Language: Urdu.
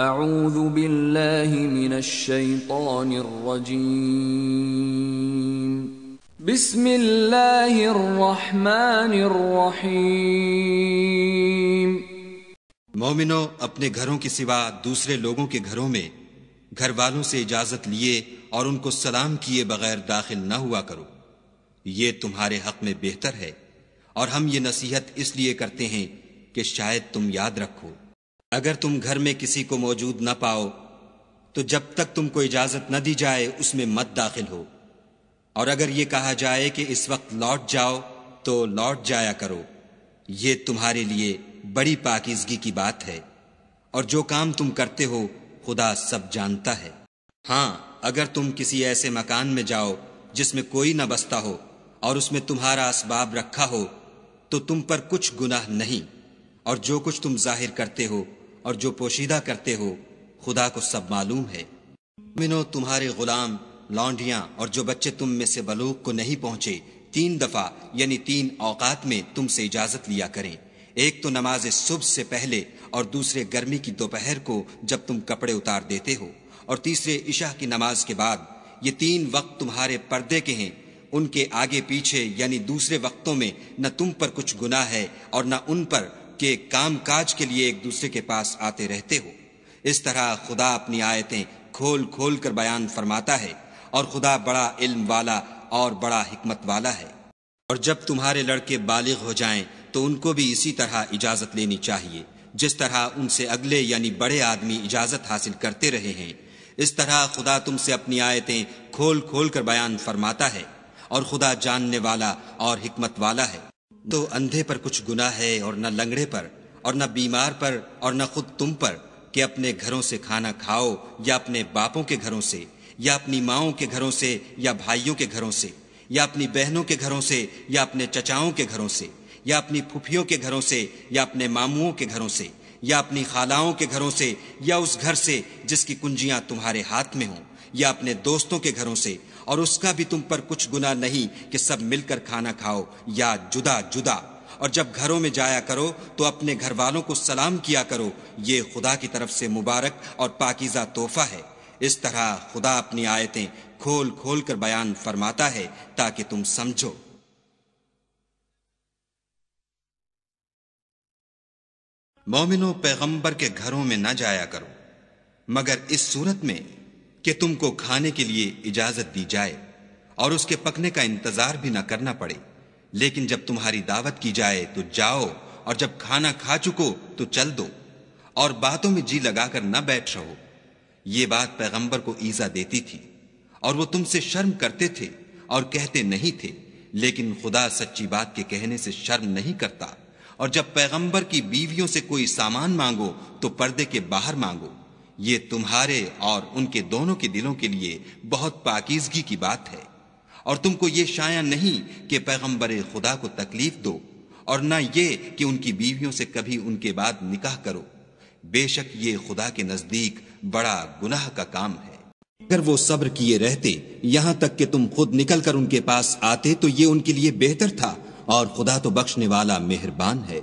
اعوذ باللہ من الشیطان الرجیم بسم اللہ الرحمن الرحیم مومنو اپنے گھروں کے سوا دوسرے لوگوں کے گھروں میں گھر والوں سے اجازت لیے اور ان کو سلام کیے بغیر داخل نہ ہوا کرو یہ تمہارے حق میں بہتر ہے اور ہم یہ نصیحت اس لیے کرتے ہیں کہ شاید تم یاد رکھو اگر تم گھر میں کسی کو موجود نہ پاؤ تو جب تک تم کو اجازت نہ دی جائے اس میں مت داخل ہو اور اگر یہ کہا جائے کہ اس وقت لوٹ جاؤ تو لوٹ جایا کرو یہ تمہارے لیے بڑی پاکیزگی کی بات ہے اور جو کام تم کرتے ہو خدا سب جانتا ہے ہاں اگر تم کسی ایسے مکان میں جاؤ جس میں کوئی نہ بستا ہو اور اس میں تمہارا اسباب رکھا ہو تو تم پر کچھ گناہ نہیں اور جو کچھ تم ظاہر کرتے ہو اور جو پوشیدہ کرتے ہو خدا کو سب معلوم ہے منو تمہارے غلام لانڈیاں اور جو بچے تم میں سے بلوک کو نہیں پہنچے تین دفعہ یعنی تین اوقات میں تم سے اجازت لیا کریں ایک تو نماز صبح سے پہلے اور دوسرے گرمی کی دوپہر کو جب تم کپڑے اتار دیتے ہو اور تیسرے عشاء کی نماز کے بعد یہ تین وقت تمہارے پردے کے ہیں ان کے آگے پیچھے یعنی دوسرے وقتوں میں نہ تم پر کچھ گناہ ہے اور نہ ان پر کام کاج کے لیے ایک دوسرے کے پاس آتے رہتے ہو اس طرح خدا اپنی آیتیں کھول کھول کر بیان فرماتا ہے اور خدا بڑا علم والا اور بڑا حکمت والا ہے اور جب تمہارے لڑکے بالغ ہو جائیں تو ان کو بھی اسی طرح اجازت لینی چاہیے جس طرح ان سے اگلے یعنی بڑے آدمی اجازت حاصل کرتے رہے ہیں اس طرح خدا تم سے اپنی آیتیں کھول کھول کر بیان فرماتا ہے اور خدا جاننے والا اور حکمت والا ہے تو اندھے پر کچھ گناہ ہے اور نہ لنگڑے پر اور نہ بیمار پر اور نہ خود تم پر کہ اپنے گھروں سے کھانا کھاؤ یا اپنے باپوں کے گھروں سے یا اپنی ماؤں کے گھروں سے یا بھائیوں کے گھروں سے یا اپنی بہنوں کے گھروں سے یا اپنے چچاؤں کے گھروں سے یا اپنی پھوپھیوں کے گھروں سے یا اپنے ماموں کے گھروں سے یا اپنی خالاؤں کے گھروں سے یا اس گھر سے جس کی کنجیاں تمہارے ہاتھ میں ہوں یا اپنے دوستوں کے گھروں سے اور اس کا بھی تم پر کچھ گنا نہیں کہ سب مل کر کھانا کھاؤ یا جدا جدا اور جب گھروں میں جایا کرو تو اپنے گھر والوں کو سلام کیا کرو یہ خدا کی طرف سے مبارک اور پاکیزہ تحفہ ہے اس طرح خدا اپنی آیتیں کھول کھول کر بیان فرماتا ہے تاکہ تم سمجھو مومنوں پیغمبر کے گھروں میں نہ جایا کرو مگر اس صورت میں کہ تم کو کھانے کے لیے اجازت دی جائے اور اس کے پکنے کا انتظار بھی نہ کرنا پڑے لیکن جب تمہاری دعوت کی جائے تو جاؤ اور جب کھانا کھا چکو تو چل دو اور باتوں میں جی لگا کر نہ بیٹھ رہو یہ بات پیغمبر کو ایزا دیتی تھی اور وہ تم سے شرم کرتے تھے اور کہتے نہیں تھے لیکن خدا سچی بات کے کہنے سے شرم نہیں کرتا اور جب پیغمبر کی بیویوں سے کوئی سامان مانگو تو پردے کے باہر مانگو یہ تمہارے اور ان کے دونوں کے دلوں کے لیے بہت پاکیزگی کی بات ہے اور تم کو یہ شایع نہیں کہ پیغمبر خدا کو تکلیف دو اور نہ یہ کہ ان کی بیویوں سے کبھی ان کے بعد نکاح کرو بے شک یہ خدا کے نزدیک بڑا گناہ کا کام ہے اگر وہ صبر کیے رہتے یہاں تک کہ تم خود نکل کر ان کے پاس آتے تو یہ ان کے لیے بہتر تھا اور خدا تو بخشنے والا مہربان ہے